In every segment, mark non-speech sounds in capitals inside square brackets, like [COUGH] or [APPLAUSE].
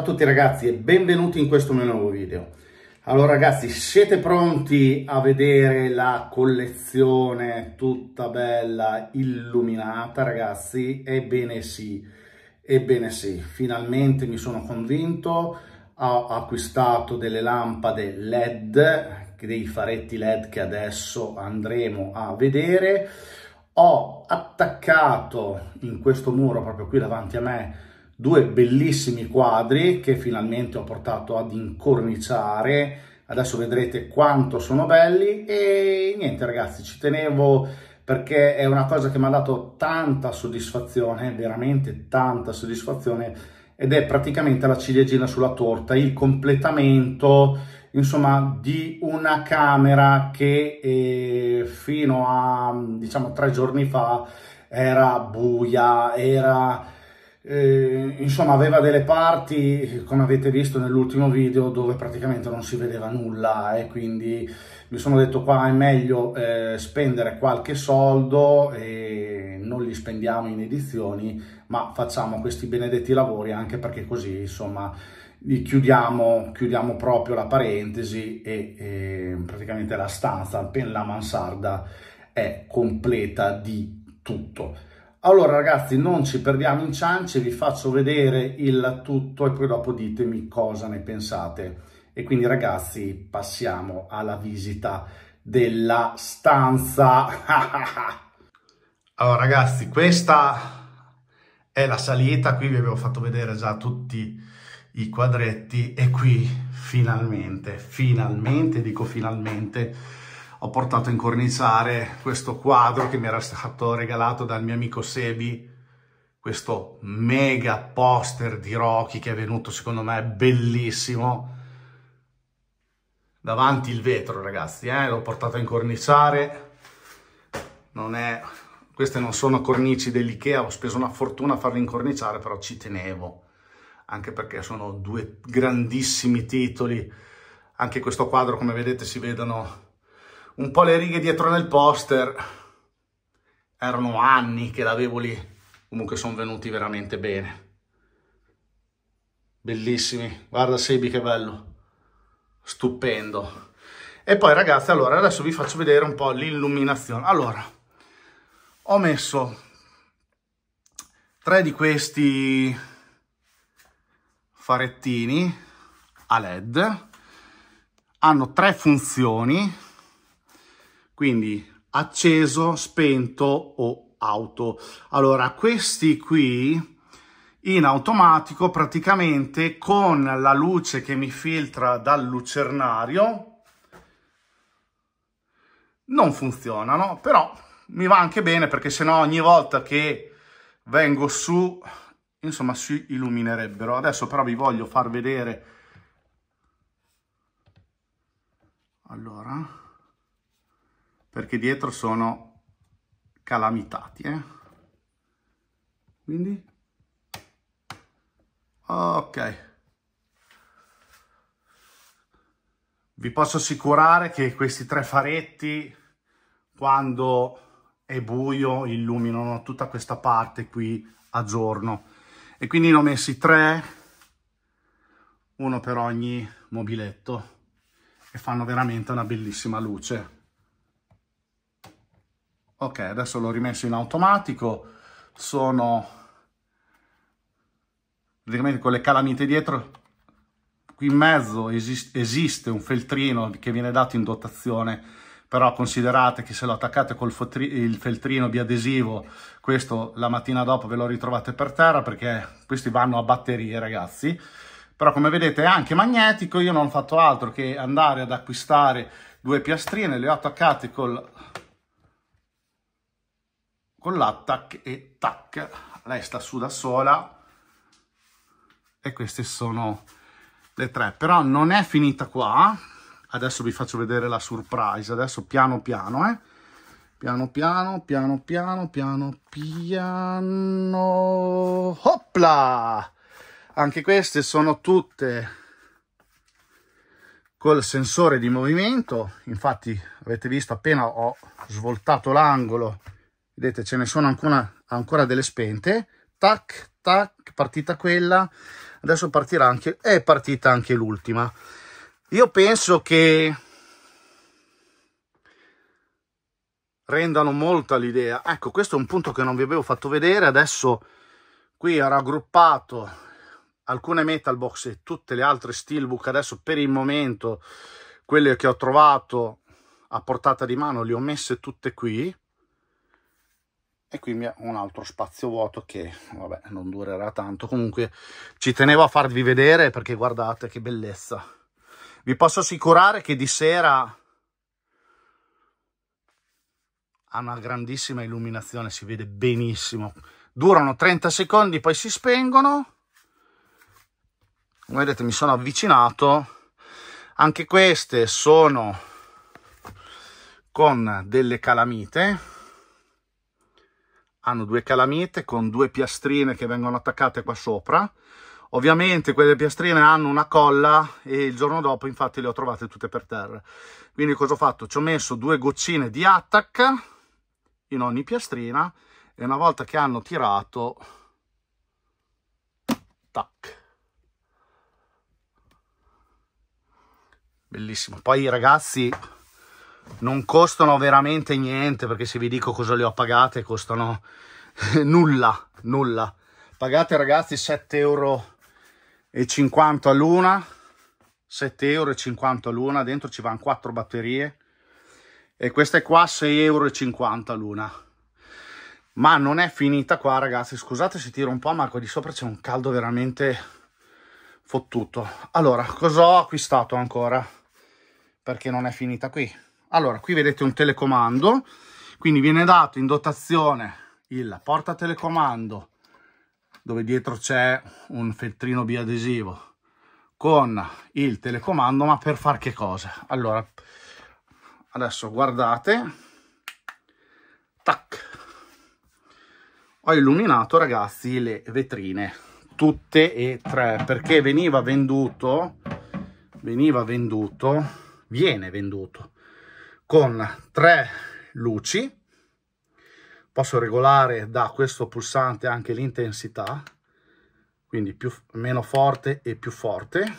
a tutti ragazzi e benvenuti in questo mio nuovo video. Allora ragazzi, siete pronti a vedere la collezione tutta bella illuminata ragazzi? Ebbene sì, ebbene sì, finalmente mi sono convinto, ho acquistato delle lampade LED, dei faretti LED che adesso andremo a vedere. Ho attaccato in questo muro proprio qui davanti a me due bellissimi quadri che finalmente ho portato ad incorniciare, adesso vedrete quanto sono belli e niente ragazzi ci tenevo perché è una cosa che mi ha dato tanta soddisfazione, veramente tanta soddisfazione ed è praticamente la ciliegina sulla torta, il completamento insomma di una camera che eh, fino a diciamo tre giorni fa era buia, era eh, insomma aveva delle parti come avete visto nell'ultimo video dove praticamente non si vedeva nulla e quindi mi sono detto qua è meglio eh, spendere qualche soldo e non li spendiamo in edizioni ma facciamo questi benedetti lavori anche perché così insomma chiudiamo, chiudiamo proprio la parentesi e, e praticamente la stanza, per la mansarda è completa di tutto. Allora ragazzi non ci perdiamo in ciance, vi faccio vedere il tutto e poi dopo ditemi cosa ne pensate. E quindi ragazzi passiamo alla visita della stanza. [LAUGHS] allora ragazzi questa è la salita, qui vi avevo fatto vedere già tutti i quadretti e qui finalmente, finalmente, dico finalmente, ho portato a incorniciare questo quadro che mi era stato regalato dal mio amico Sebi, questo mega poster di Rocky che è venuto secondo me bellissimo davanti il vetro ragazzi eh? l'ho portato a incorniciare non è... queste non sono cornici dell'Ikea ho speso una fortuna a farle incorniciare però ci tenevo anche perché sono due grandissimi titoli anche questo quadro come vedete si vedono un po' le righe dietro nel poster erano anni che l'avevo lì comunque sono venuti veramente bene bellissimi guarda Sebi che bello stupendo e poi ragazzi allora adesso vi faccio vedere un po' l'illuminazione allora ho messo tre di questi farettini a led hanno tre funzioni quindi acceso, spento o auto. Allora, questi qui in automatico praticamente con la luce che mi filtra dal lucernario non funzionano, però mi va anche bene perché sennò ogni volta che vengo su, insomma, si illuminerebbero. Adesso però vi voglio far vedere. Allora perché dietro sono calamitati, eh? Quindi? Ok. Vi posso assicurare che questi tre faretti, quando è buio, illuminano tutta questa parte qui a giorno. E quindi ne ho messi tre, uno per ogni mobiletto, e fanno veramente una bellissima luce ok adesso l'ho rimesso in automatico sono praticamente con le calamite dietro qui in mezzo esiste, esiste un feltrino che viene dato in dotazione però considerate che se lo attaccate col il feltrino biadesivo questo la mattina dopo ve lo ritrovate per terra perché questi vanno a batterie ragazzi però come vedete è anche magnetico io non ho fatto altro che andare ad acquistare due piastrine le ho attaccate col con l'attack e tac, lei sta su da sola e queste sono le tre. Però non è finita qua, adesso vi faccio vedere la surprise, adesso piano piano, eh. Piano piano, piano piano, piano piano, hoppla! Anche queste sono tutte col sensore di movimento infatti avete visto appena ho svoltato l'angolo vedete ce ne sono ancora, ancora delle spente, tac, tac, partita quella, adesso partirà anche, è partita anche l'ultima. Io penso che rendano molto l'idea. Ecco, questo è un punto che non vi avevo fatto vedere. Adesso qui ho raggruppato alcune metal box e tutte le altre steelbook. Adesso per il momento quelle che ho trovato a portata di mano le ho messe tutte qui e qui un altro spazio vuoto che vabbè non durerà tanto comunque ci tenevo a farvi vedere perché guardate che bellezza vi posso assicurare che di sera ha una grandissima illuminazione si vede benissimo durano 30 secondi poi si spengono come vedete mi sono avvicinato anche queste sono con delle calamite hanno due calamite con due piastrine che vengono attaccate qua sopra. Ovviamente quelle piastrine hanno una colla e il giorno dopo infatti le ho trovate tutte per terra. Quindi cosa ho fatto? Ci ho messo due goccine di attack in ogni piastrina e una volta che hanno tirato... Tac. Bellissimo. Poi ragazzi non costano veramente niente perché se vi dico cosa le ho pagate costano [LAUGHS] nulla, nulla. Pagate ragazzi 7,50 euro all'una, 7 euro e 50 all'una, dentro ci vanno 4 batterie e queste qua 6,50 euro l'una. Ma non è finita qua ragazzi, scusate se tiro un po' ma qua di sopra c'è un caldo veramente fottuto. Allora, cosa ho acquistato ancora? Perché non è finita qui allora, qui vedete un telecomando, quindi viene dato in dotazione il porta telecomando, dove dietro c'è un feltrino biadesivo con il telecomando, ma per far che cosa? Allora, adesso guardate, tac, ho illuminato ragazzi le vetrine, tutte e tre, perché veniva venduto, veniva venduto, viene venduto, con tre luci posso regolare da questo pulsante anche l'intensità quindi più, meno forte e più forte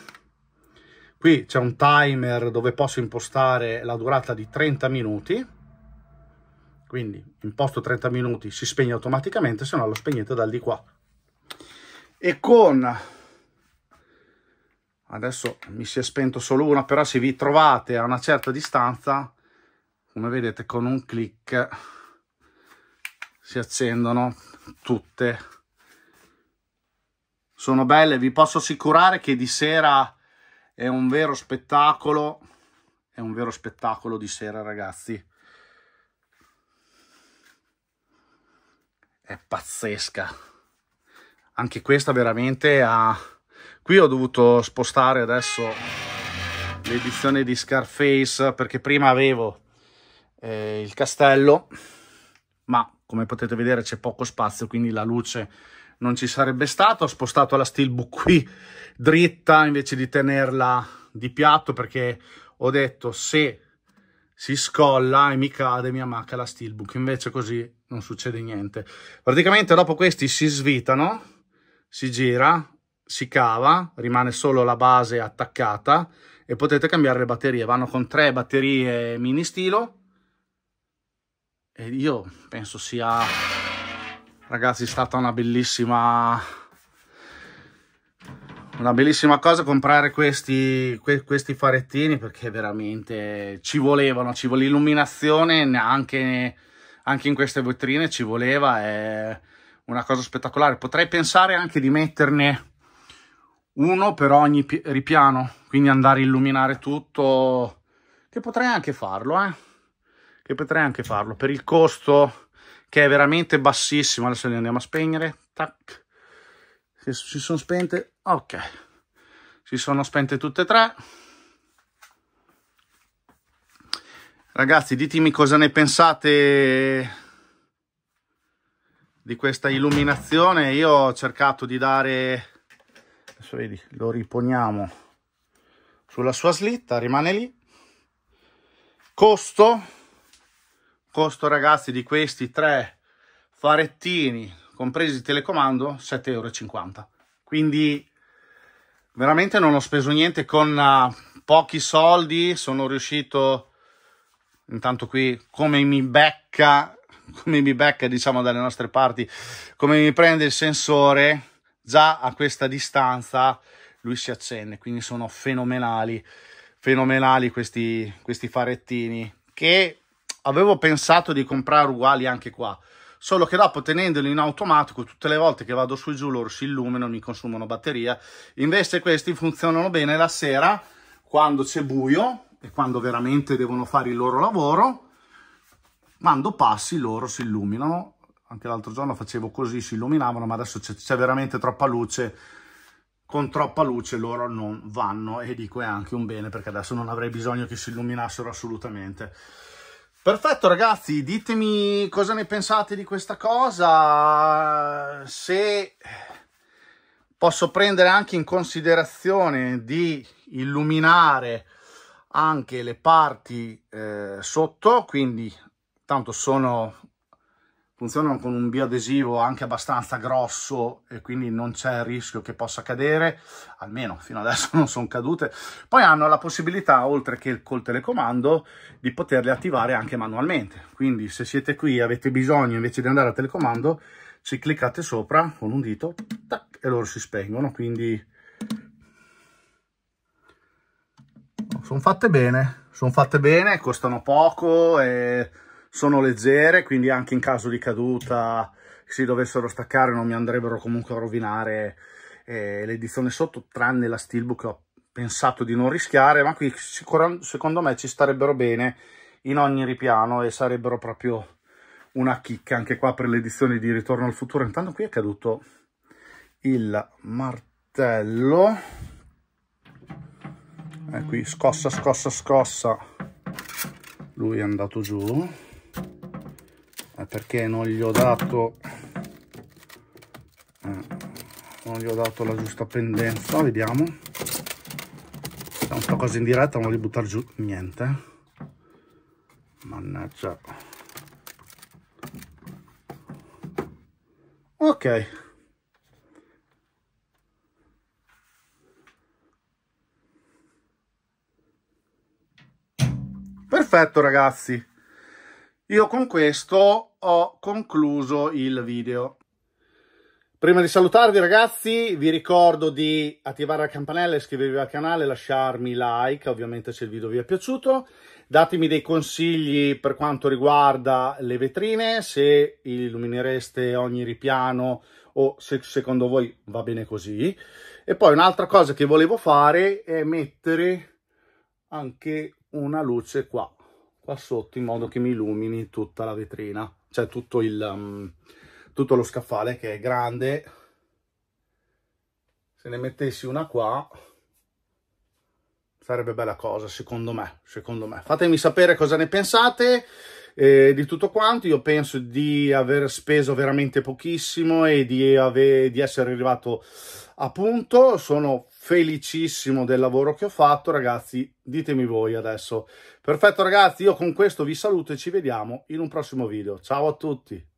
qui c'è un timer dove posso impostare la durata di 30 minuti quindi imposto 30 minuti si spegne automaticamente se no lo spegnete dal di qua e con adesso mi si è spento solo una però se vi trovate a una certa distanza come vedete con un clic si accendono tutte sono belle vi posso assicurare che di sera è un vero spettacolo è un vero spettacolo di sera ragazzi è pazzesca anche questa veramente ha qui ho dovuto spostare adesso l'edizione di Scarface perché prima avevo eh, il castello, ma come potete vedere c'è poco spazio, quindi la luce non ci sarebbe stata. Ho spostato la steelbook qui dritta invece di tenerla di piatto perché ho detto se si scolla e mi cade mi ammacca la steelbook invece così non succede niente praticamente dopo questi si svitano si gira si cava rimane solo la base attaccata e potete cambiare le batterie vanno con tre batterie mini stilo e io penso sia ragazzi stata una bellissima una bellissima cosa comprare questi, que, questi farettini perché veramente ci volevano, ci voleva l'illuminazione anche, anche, in queste vetrine ci voleva, è una cosa spettacolare. Potrei pensare anche di metterne uno per ogni ripiano, quindi andare a illuminare tutto, che potrei anche farlo, eh che potrei anche farlo per il costo che è veramente bassissimo adesso le andiamo a spegnere tac si sono spente ok si sono spente tutte e tre ragazzi ditemi cosa ne pensate di questa illuminazione io ho cercato di dare adesso vedi lo riponiamo sulla sua slitta rimane lì costo costo ragazzi di questi tre farettini compresi il telecomando 7,50 euro quindi veramente non ho speso niente con uh, pochi soldi sono riuscito intanto qui come mi becca come mi becca diciamo dalle nostre parti come mi prende il sensore già a questa distanza lui si accende quindi sono fenomenali fenomenali questi, questi farettini che avevo pensato di comprare uguali anche qua, solo che dopo tenendoli in automatico tutte le volte che vado su e giù loro si illuminano, mi consumano batteria, invece questi funzionano bene la sera quando c'è buio e quando veramente devono fare il loro lavoro, quando passi, loro si illuminano, anche l'altro giorno facevo così, si illuminavano, ma adesso c'è veramente troppa luce, con troppa luce loro non vanno e dico è anche un bene perché adesso non avrei bisogno che si illuminassero assolutamente. Perfetto ragazzi, ditemi cosa ne pensate di questa cosa, se posso prendere anche in considerazione di illuminare anche le parti eh, sotto, quindi tanto sono funzionano con un bioadesivo anche abbastanza grosso e quindi non c'è il rischio che possa cadere, almeno fino adesso [LAUGHS] non sono cadute. Poi hanno la possibilità, oltre che col telecomando, di poterle attivare anche manualmente. Quindi se siete qui e avete bisogno invece di andare al telecomando, ci cliccate sopra con un dito tac, e loro si spengono. Quindi sono fatte bene, sono fatte bene, costano poco e sono leggere, quindi anche in caso di caduta si dovessero staccare non mi andrebbero comunque a rovinare eh, l'edizione sotto, tranne la steelbook ho pensato di non rischiare, ma qui secondo me ci starebbero bene in ogni ripiano e sarebbero proprio una chicca anche qua per l'edizione di Ritorno al Futuro. Intanto qui è caduto il martello. E eh, qui scossa, scossa, scossa. Lui è andato giù. Eh, perché non gli ho dato eh, non gli ho dato la giusta pendenza vediamo un po' cosa in diretta non li buttare giù niente mannaggia ok perfetto ragazzi io con questo ho concluso il video. Prima di salutarvi ragazzi vi ricordo di attivare la campanella, iscrivervi al canale, lasciarmi like ovviamente se il video vi è piaciuto, datemi dei consigli per quanto riguarda le vetrine, se illuminereste ogni ripiano o se secondo voi va bene così. E poi un'altra cosa che volevo fare è mettere anche una luce qua qua sotto in modo che mi illumini tutta la vetrina, cioè tutto, il, um, tutto lo scaffale che è grande. Se ne mettessi una qua sarebbe bella cosa, secondo me, secondo me. Fatemi sapere cosa ne pensate. Eh, di tutto quanto. Io penso di aver speso veramente pochissimo e di, ave, di essere arrivato a punto. Sono felicissimo del lavoro che ho fatto ragazzi ditemi voi adesso perfetto ragazzi io con questo vi saluto e ci vediamo in un prossimo video ciao a tutti